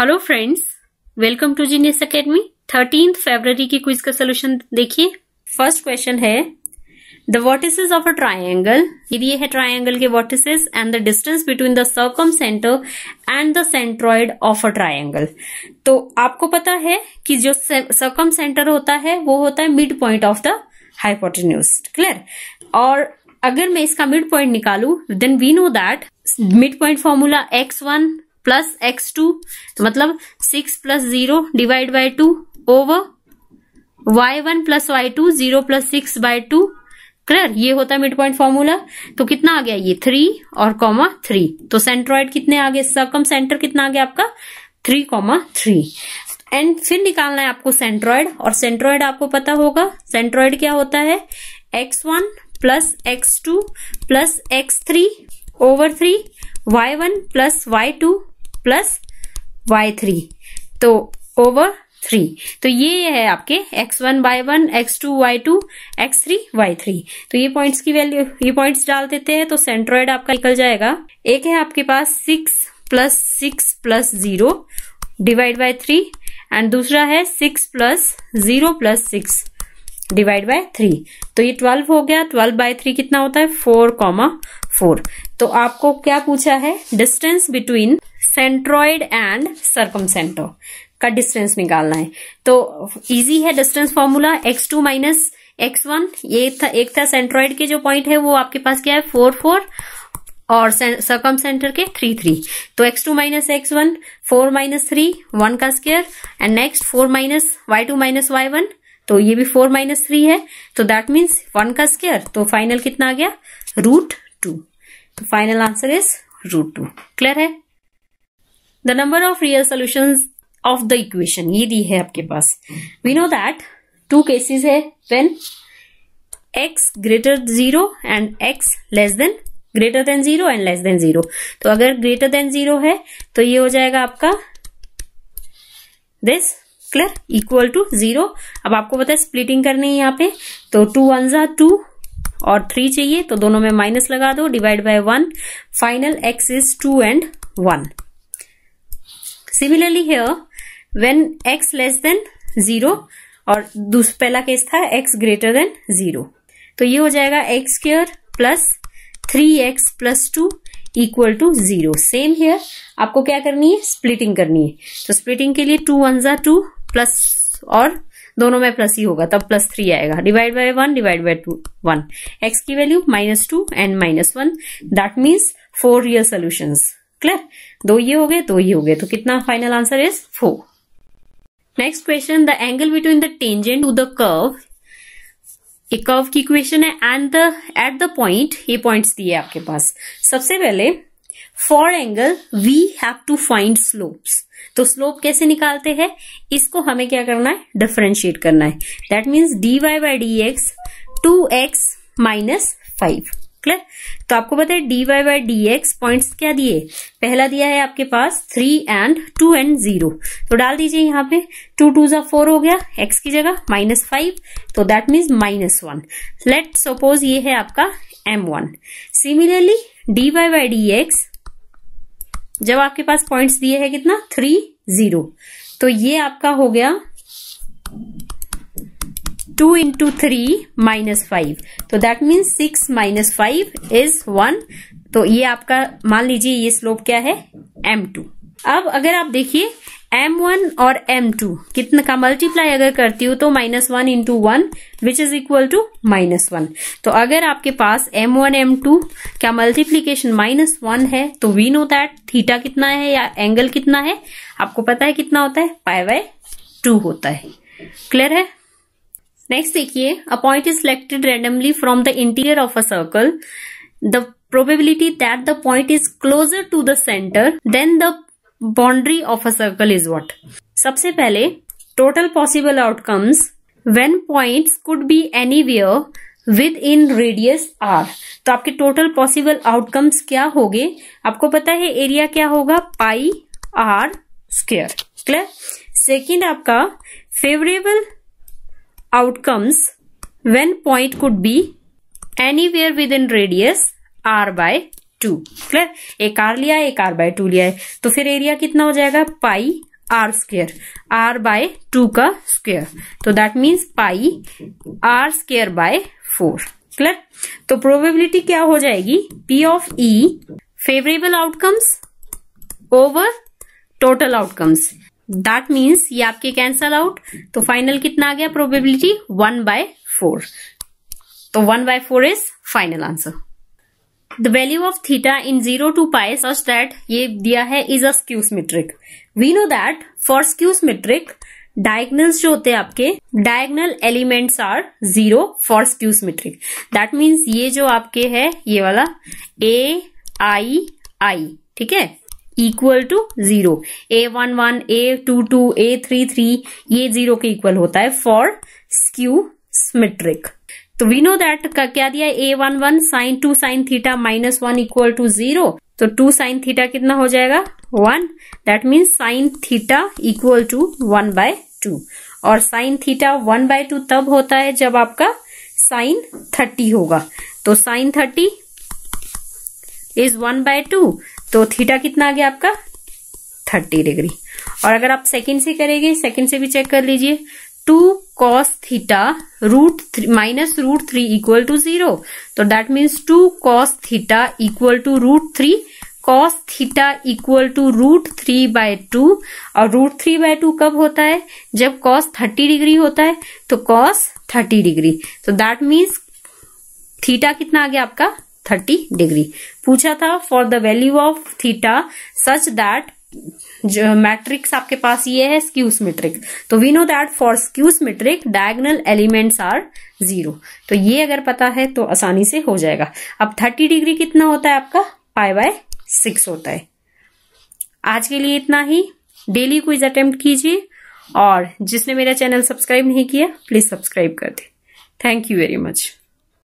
hello friends welcome to genius academy thirteen February की quiz का solution देखिए first question है the vertices of a triangle ये है ट्राइंगल के vertices and the distance between the circumcentre and the centroid of a triangle तो आपको पता है कि जो सर्कम सेंटर होता है वो होता है midpoint of the hypotenuse clear और अगर मैं इसका मिड पॉइंट निकालू then we know that midpoint formula x one plus x two तो मतलब six plus zero divide by two over y one plus y two zero plus six by two clear ये होता है midpoint formula तो कितना आ गया ये थ्री और कॉमा थ्री तो सेंट्रॉइड कितने आ गए सकम सेंटर कितना आ गया आपका थ्री कॉमा थ्री एंड फिर निकालना है आपको सेंट्रॉइड और सेंट्रॉइड आपको पता होगा सेंट्रॉइड क्या होता है x one plus x two plus x three over three y one plus y two plus y three तो ओवर थ्री तो ये है आपके x one by one x two y two x three y three तो ये points की value ये points डाल देते हैं तो सेंट्रोइड आपका निकल जाएगा एक है आपके पास six plus six plus zero divide by three and दूसरा है six plus zero plus six divide by three तो ये ट्वेल्व हो गया ट्वेल्व बाय थ्री कितना होता है फोर कॉमा फोर तो आपको क्या पूछा है distance between centroid and circum का डिस्टेंस निकालना है तो इजी है distance formula x two minus x one ये था एक था सेंट्रॉइड के जो पॉइंट है वो आपके पास क्या है फोर फोर और सर्कम सेंटर के थ्री थ्री तो x two minus x one four minus three one का square and next four minus y two minus y one तो ये भी फोर माइनस थ्री है तो दैट मीन्स वन का स्केयर तो फाइनल कितना आ गया रूट टू तो final answer is root two clear है the number of real solution of the equation ये दी है आपके पास we know that two cases है when x greater zero and x less than greater than zero and less than zero तो अगर greater than zero है तो ये हो जाएगा आपका this clear equal to zero अब आपको पता है स्प्लिटिंग करनी है यहाँ पे तो टू वन जा टू और थ्री चाहिए तो दोनों में माइनस लगा दो divide by one final x is two and one similarly here when x less than zero और पहला केस था एक्स ग्रेटर देन जीरो तो ये हो जाएगा x square plus three x plus two equal to zero same here आपको क्या करनी है स्प्लिटिंग करनी है तो स्प्लिटिंग के लिए टू वन जा टू प्लस और दोनों में प्लस ही होगा तब प्लस थ्री आएगा divide by one divide by two one x की value minus two and minus one that means four real solutions clear दो ये हो गए दो ये हो गए तो कितना final answer is four next question the angle between the tangent to the curve ये कर्व की इक्वेशन है and the at the point ये पॉइंट्स दिए आपके पास सबसे पहले for angle we have to find slopes तो स्लोप कैसे निकालते हैं इसको हमें क्या करना है डिफ्रेंशिएट करना है that means d y by d x two x minus five clear तो आपको पता है d y by d x point क्या दिए पहला दिया है आपके पास three and two and zero तो डाल दीजिए यहाँ पे टू टू जो फोर हो गया एक्स की जगह माइनस फाइव तो that means minus one let suppose ये है आपका m one similarly d y by d x जब आपके पास पॉइंट्स दिए है कितना थ्री जीरो तो ये आपका हो गया two into three minus five तो that means six minus five is one तो ये आपका मान लीजिए ये स्लोप क्या है एम टू अब अगर आप देखिए m1 और m2 कितने का मल्टीप्लाई अगर करती हो तो minus one into one which is equal to minus one तो अगर आपके पास m1 m2 का मल्टीप्लीकेशन माइनस वन है तो वी नो दैट थीटा कितना है या एंगल कितना है आपको पता है कितना होता है पाई बाय टू होता है क्लियर है नेक्स्ट देखिए a point is selected randomly from the interior of a circle the probability that the point is closer to the centre than the boundary of a circle is what सबसे पहले total possible outcomes when point could be anywhere within radius r तो आपके total possible outcomes क्या हो गए आपको पता है एरिया क्या होगा pi r square clear second आपका favourable outcomes when point could be anywhere within radius r by two clear एक आर लिया एक आर बाय टू लिया है तो फिर एरिया कितना हो जाएगा pi r square by two का स्क्वेयर तो that means pi r square by four clear तो प्रोबेबिलिटी क्या हो जाएगी P of E favourable outcomes over total outcomes that means ये आपके कैंसल आउट तो फाइनल कितना आ गया प्रोबेबिलिटी वन बाय फोर तो one by four is final answer the value of theta in zero two pi such that ये दिया है is a skew matrix we know that for skew matrix diagonal जो होते हैं आपके diagonal elements are zero for skew matrix that means ये जो आपके है ये वाला ए आई आई ठीक है equal to zero a one one a two two a three three ये जीरो के इक्वल होता है फॉर स्क्यू सिमेट्रिक तो वी नो दैट क्या दिया a one one sine two sine theta minus one equal to zero तो two sine theta कितना हो जाएगा one that means sine theta equal to one by two और sine theta one by two तब होता है जब आपका साइन थर्टी होगा तो sine thirty is one by two तो थीटा कितना आ गया आपका थर्टी डिग्री और अगर आप सेकंड से करेंगे सेकंड से भी चेक कर लीजिए two cos theta root three minus root three equal to zero तो that means two cos theta equal to root three cos theta equal to root three by two और root three by two कब होता है जब cos thirty degree होता है तो cos thirty degree तो दैट मीन्स थीटा कितना आ गया आपका थर्टी डिग्री पूछा था for the value of theta such that matrix आपके पास ये है स्क्यूस मेट्रिक तो we know that for skew matrix diagonal elements are zero तो ये अगर पता है तो आसानी से हो जाएगा अब थर्टी डिग्री कितना होता है आपका पाई बाय सिक्स होता है आज के लिए इतना ही डेली क्विज अटेम्प्ट कीजिए और जिसने मेरा चैनल सब्सक्राइब नहीं किया प्लीज सब्सक्राइब कर दे थैंक यू वेरी मच